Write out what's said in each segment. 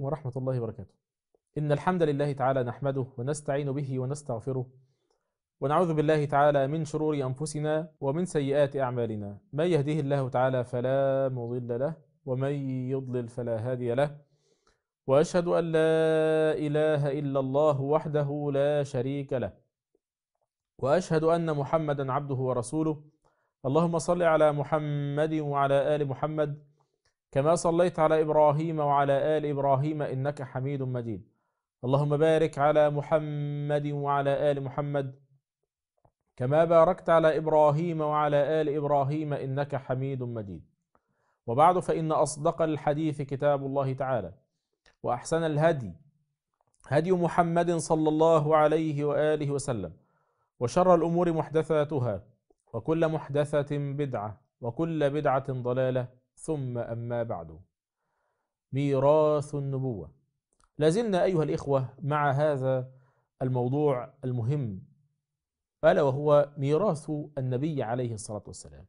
ورحمة الله وبركاته إن الحمد لله تعالى نحمده ونستعين به ونستغفره ونعوذ بالله تعالى من شرور أنفسنا ومن سيئات أعمالنا ما يهديه الله تعالى فلا مضل له ومن يضلل فلا هادي له وأشهد أن لا إله إلا الله وحده لا شريك له وأشهد أن محمدا عبده ورسوله اللهم صل على محمد وعلى آل محمد كما صليت على إبراهيم وعلى آل إبراهيم إنك حميد مجيد اللهم بارك على محمد وعلى آل محمد كما باركت على إبراهيم وعلى آل إبراهيم إنك حميد مجيد وبعد فإن أصدق الحديث كتاب الله تعالى وأحسن الهدي هدي محمد صلى الله عليه وآله وسلم وشر الأمور محدثاتها وكل محدثة بدعة وكل بدعة ضلالة ثم أما بعد ميراث النبوة لازلنا أيها الإخوة مع هذا الموضوع المهم ألا وهو ميراث النبي عليه الصلاة والسلام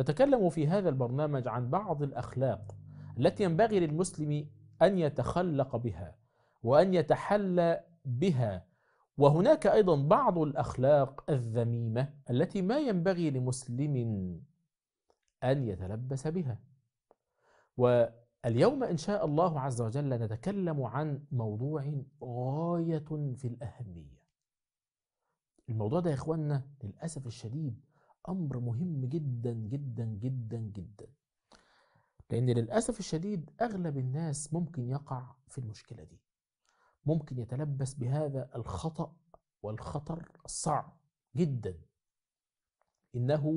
نتكلم في هذا البرنامج عن بعض الأخلاق التي ينبغي للمسلم أن يتخلق بها وأن يتحلى بها وهناك أيضا بعض الأخلاق الذميمة التي ما ينبغي لمسلم أن يتلبس بها واليوم إن شاء الله عز وجل نتكلم عن موضوع غاية في الأهمية الموضوع ده يا إخواننا للأسف الشديد أمر مهم جدا جدا جدا جدا لأن للأسف الشديد أغلب الناس ممكن يقع في المشكلة دي ممكن يتلبس بهذا الخطأ والخطر الصعب جدا إنه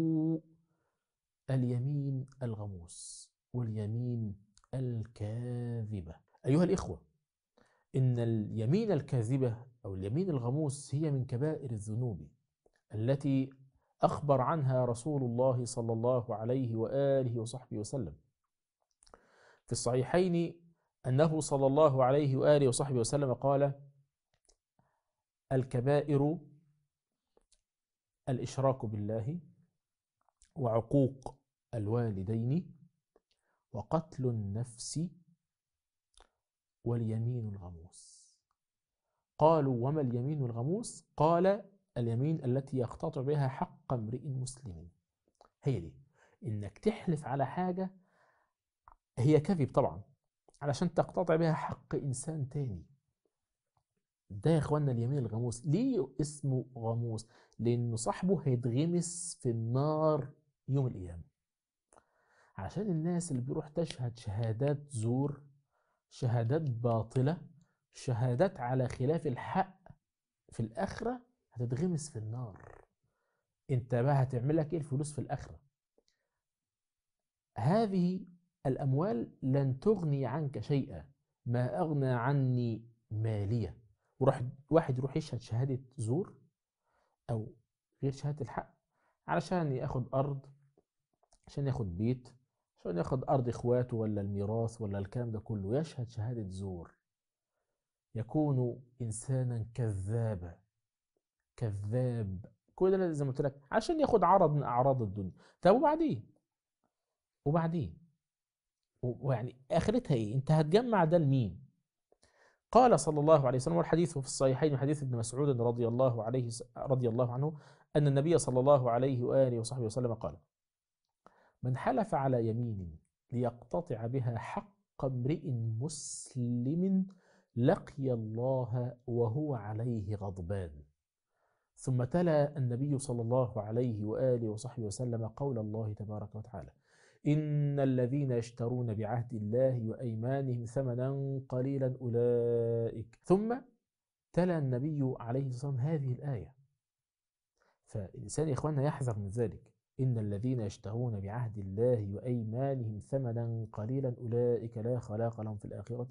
اليمين الغموس واليمين الكاذبة أيها الإخوة إن اليمين الكاذبة أو اليمين الغموس هي من كبائر الذنوب التي أخبر عنها رسول الله صلى الله عليه وآله وصحبه وسلم في الصحيحين أنه صلى الله عليه وآله وصحبه وسلم قال الكبائر الإشراك بالله وعقوق الوالدين وقتل النفس واليمين الغموس قالوا وما اليمين الغموس قال اليمين التي يقتطع بها حق امرئ مسلم هي دي انك تحلف على حاجة هي كذب طبعا علشان تقتطع بها حق انسان تاني ده يا اخوانا اليمين الغموس ليه اسمه غموس لانه صاحبه هيتغمس في النار يوم القيامه عشان الناس اللي بتروح تشهد شهادات زور شهادات باطلة شهادات على خلاف الحق في الآخرة هتتغمس في النار انت بقى هتعمل لك ايه الفلوس في الآخرة هذه الأموال لن تغني عنك شيئا ما أغنى عني مالية وراح واحد يروح يشهد شهادة زور أو غير شهادة الحق علشان ياخد أرض عشان ياخد بيت عشان ياخد أرض إخواته ولا الميراث ولا الكلام ده كله يشهد شهادة زور يكون إنسانا كذابا كذاب كل ده زي ما قلت لك عشان ياخد عرض من أعراض الدنيا طب وبعدين وبعدين ويعني آخرتها إيه أنت هتجمع ده لمين قال صلى الله عليه وسلم والحديث في الصحيحين حديث ابن مسعود رضي الله عليه رضي الله عنه أن النبي صلى الله عليه وآله وصحبه وسلم قال من حلف على يمين ليقتطع بها حق امرئ مسلم لقي الله وهو عليه غضبان ثم تلا النبي صلى الله عليه واله وصحبه وسلم قول الله تبارك وتعالى ان الذين يشترون بعهد الله وايمانهم ثمنا قليلا اولئك ثم تلا النبي عليه الصلاه والسلام هذه الايه فالانسان يا اخواننا يحذر من ذلك إن الذين يشتهون بعهد الله وأيمانهم ثمنا قليلا أولئك لا خلاق لهم في الآخرة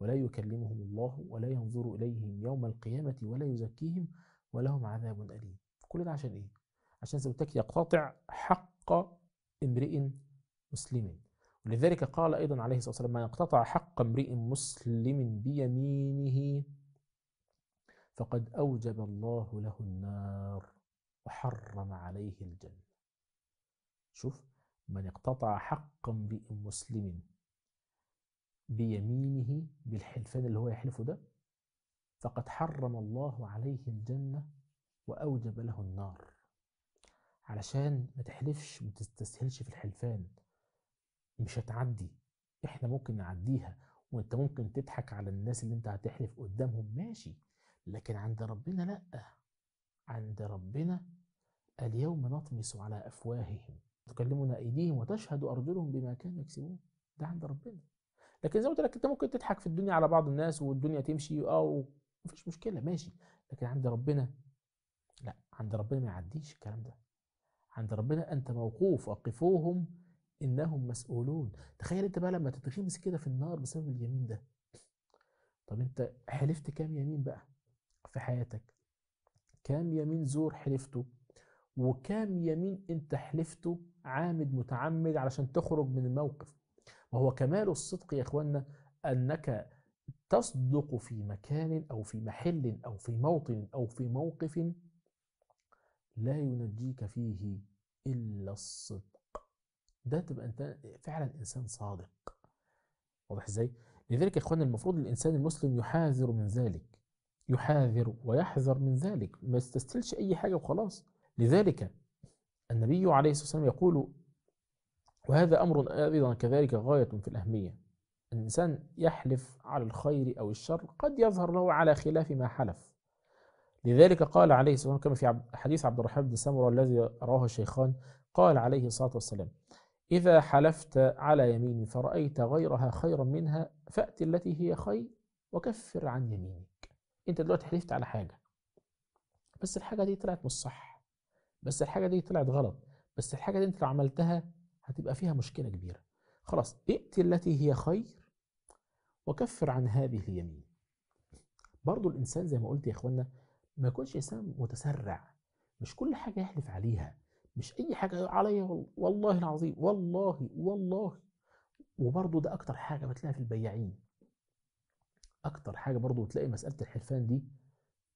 ولا يكلمهم الله ولا ينظر إليهم يوم القيامة ولا يزكيهم ولهم عذاب أليم كل ده عشان إيه؟ عشان زوجتك يقتطع حق امرئ مسلم ولذلك قال أيضا عليه الصلاة والسلام من اقتطع حق امرئ مسلم بيمينه فقد أوجب الله له النار وحرم عليه الجنة شوف من اقتطع حقا امرئ مسلم بيمينه بالحلفان اللي هو يحلفه ده فقد حرم الله عليه الجنة وأوجب له النار علشان ما تحلفش ما تستسهلش في الحلفان مش هتعدي احنا ممكن نعديها وانت ممكن تضحك على الناس اللي انت هتحلف قدامهم ماشي لكن عند ربنا لا عند ربنا اليوم نطمس على أفواههم تكلمنا ايديهم وتشهد ارجلهم بما كانوا يكسبون ده عند ربنا لكن زي ما قلت لك انت ممكن تضحك في الدنيا على بعض الناس والدنيا تمشي اه ومفيش مشكله ماشي لكن عند ربنا لا عند ربنا ما يعديش الكلام ده عند ربنا انت موقوف وقفوهم انهم مسؤولون تخيل انت بقى لما تتغمس كده في النار بسبب اليمين ده طب انت حلفت كام يمين بقى في حياتك كام يمين زور حلفته وكام يمين انت حلفته عامد متعمد علشان تخرج من الموقف وهو كمال الصدق يا اخوانا انك تصدق في مكان او في محل او في موطن او في موقف لا ينجيك فيه الا الصدق ده تبقى انت فعلا انسان صادق واضح ازاي لذلك يا اخوانا المفروض الانسان المسلم يحاذر من ذلك يحاذر ويحذر من ذلك ما يستسهلش اي حاجه وخلاص لذلك النبي عليه الصلاة والسلام يقول وهذا أمر أيضا كذلك غاية في الأهمية الإنسان يحلف على الخير أو الشر قد يظهر له على خلاف ما حلف لذلك قال عليه الصلاة والسلام كما في حديث عبد الرحمن بن سمرة الذي رواه الشيخان قال عليه الصلاة والسلام إذا حلفت على يمين فرأيت غيرها خيرا منها فأت التي هي خير وكفر عن يمينك أنت دلوقتي حلفت على حاجة بس الحاجة دي طلعت مش صح بس الحاجه دي طلعت غلط بس الحاجه دي انت لو عملتها هتبقى فيها مشكله كبيره خلاص ائت التي هي خير وكفر عن هذه اليمين برضو الانسان زي ما قلت يا اخوانا ما يكونش انسان متسرع مش كل حاجه يحلف عليها مش اي حاجه عليا والله العظيم والله والله وبرضو ده اكتر حاجه بتلاقيها في البياعين اكتر حاجه برضو بتلاقي مساله الحلفان دي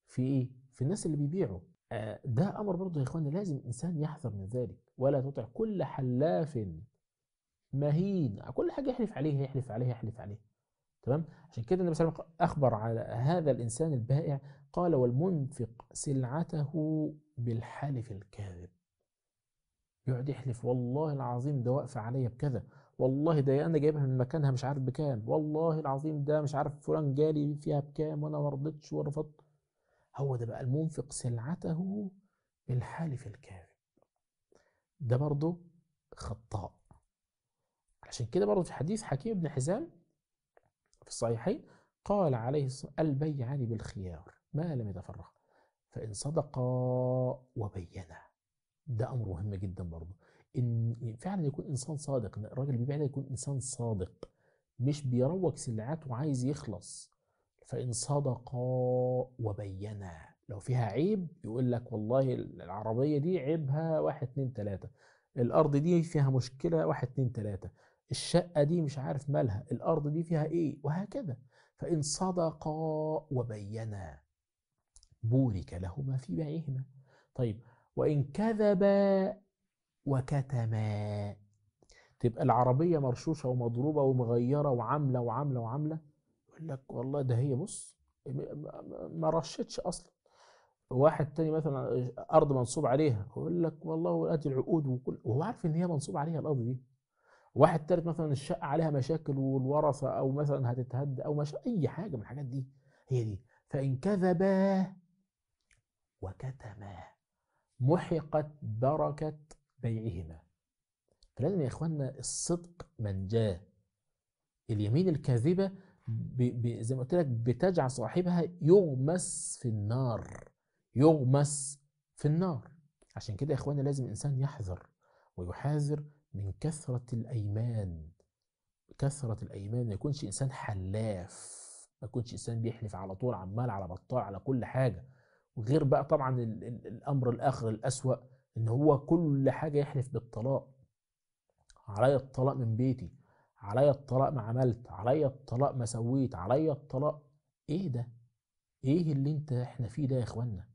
في ايه في الناس اللي بيبيعوا آه، ده امر برضه يا اخوانا لازم الانسان يحذر من ذلك ولا تطع كل حلاف مهين كل حاجه يحلف عليها يحلف عليها يحلف عليها تمام عشان كده النبي صلى الله عليه وسلم اخبر على هذا الانسان البائع قال والمنفق سلعته بالحلف الكاذب يقعد يحلف والله العظيم ده واقف عليا بكذا والله ده انا جايبها من مكانها مش عارف بكام والله العظيم ده مش عارف فلان جالي فيها بكام وانا ما رضيتش ورفضت هو ده بقى المنفق سلعته بالحالف الكاذب ده برضه خطاء عشان كده برضه في حديث حكيم بن حزام في الصحيحين قال عليه الصلاة البيعان بالخيار ما لم يتفرق فإن صدقا وبينا ده أمر مهم جدا برضه إن فعلا يكون إنسان صادق الراجل اللي بيبيع ده يكون إنسان صادق مش بيروج سلعاته وعايز يخلص فإن صدقا وبينا لو فيها عيب يقول لك والله العربية دي عيبها واحد اتنين تلاتة الأرض دي فيها مشكلة واحد اتنين تلاتة الشقة دي مش عارف مالها الأرض دي فيها إيه وهكذا فإن صدقا وبينا بورك لهما في بيعهما طيب وإن كذبا وكتما تبقى العربية مرشوشة ومضروبة ومغيرة وعاملة وعاملة وعاملة يقول لك والله ده هي بص ما رشتش اصلا واحد تاني مثلا ارض منصوب عليها يقول لك والله ادي العقود وكل وهو عارف ان هي منصوب عليها الارض دي واحد تالت مثلا الشقه عليها مشاكل والورثه او مثلا هتتهد او مش اي حاجه من الحاجات دي هي دي فان كذبا وكتما محقت بركه بيعهما فلازم يا اخواننا الصدق منجاه اليمين الكاذبه زي ما قلت لك بتجعل صاحبها يغمس في النار يغمس في النار عشان كده يا اخوانا لازم الانسان يحذر ويحاذر من كثرة الايمان كثرة الايمان ما يكونش انسان حلاف ما يكونش انسان بيحلف على طول عمال على بطال على كل حاجة وغير بقى طبعا الـ الـ الامر الاخر الاسوأ ان هو كل حاجة يحلف بالطلاق عليا الطلاق من بيتي عليا الطلاق ما عملت عليا الطلاق ما سويت عليا الطلاق ايه ده ايه اللي انت احنا فيه ده يا اخوانا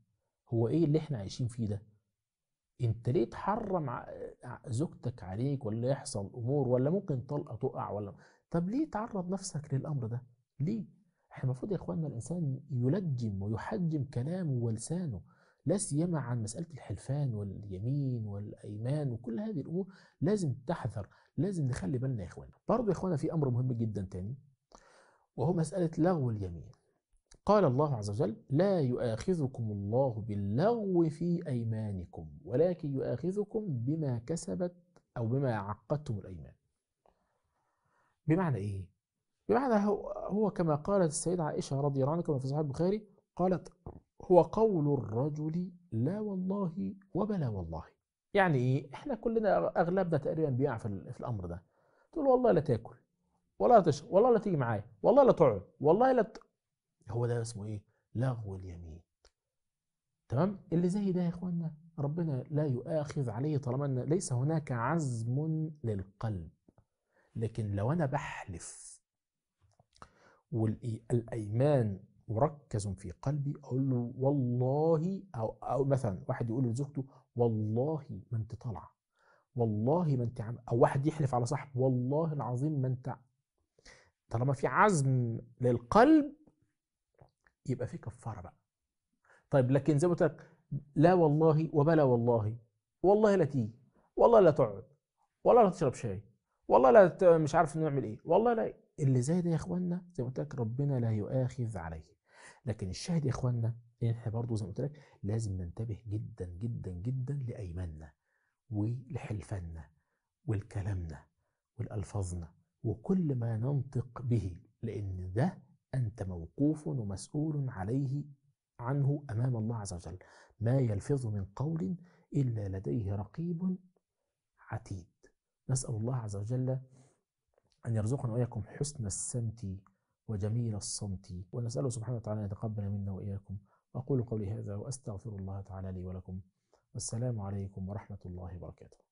هو ايه اللي احنا عايشين فيه ده انت ليه تحرم زوجتك عليك ولا يحصل امور ولا ممكن طلقه تقع ولا طب ليه تعرض نفسك للامر ده ليه احنا المفروض يا اخوانا الانسان يلجم ويحجم كلامه ولسانه لا سيما عن مسألة الحلفان واليمين والأيمان وكل هذه الأمور لازم تحذر لازم نخلي بالنا يا إخوانا برضو يا إخوانا في أمر مهم جدا تاني وهو مسألة لغو اليمين قال الله عز وجل لا يؤاخذكم الله باللغو في أيمانكم ولكن يؤاخذكم بما كسبت أو بما عقدتم الأيمان بمعنى إيه؟ بمعنى هو, كما قالت السيدة عائشة رضي الله عنها في صحيح البخاري قالت هو قول الرجل لا والله وبلا والله يعني ايه احنا كلنا اغلبنا تقريبا بيقع في, في الامر ده تقول والله لا تاكل والله لا تشرب والله لا تيجي معايا والله لا تقعد والله لا ت... هو ده اسمه ايه لغو اليمين تمام اللي زي ده يا اخوانا ربنا لا يؤاخذ عليه طالما ان ليس هناك عزم للقلب لكن لو انا بحلف والايمان مركز في قلبي اقول له والله او او مثلا واحد يقول لزوجته والله ما انت طالعه والله ما انت عم او واحد يحلف على صاحب والله العظيم ما انت طالما في عزم للقلب يبقى في كفاره بقى طيب لكن زي ما قلت لك لا والله وبلا والله والله لا تيجي والله لا تقعد والله لا تشرب شاي والله لا مش عارف نعمل ايه والله لا اللي زي ده يا اخوانا زي ما قلت لك ربنا لا يؤاخذ عليه لكن الشاهد يا اخواننا ان احنا برضه زي ما قلت لك لازم ننتبه جدا جدا جدا لايماننا ولحلفنا والكلامنا والالفاظنا وكل ما ننطق به لان ده انت موقوف ومسؤول عليه عنه امام الله عز وجل ما يلفظ من قول الا لديه رقيب عتيد نسال الله عز وجل ان يرزقنا واياكم حسن السمت وجميل الصمت ونسأله سبحانه وتعالى أن يتقبل منا وإياكم أقول قولي هذا وأستغفر الله تعالى لي ولكم والسلام عليكم ورحمة الله وبركاته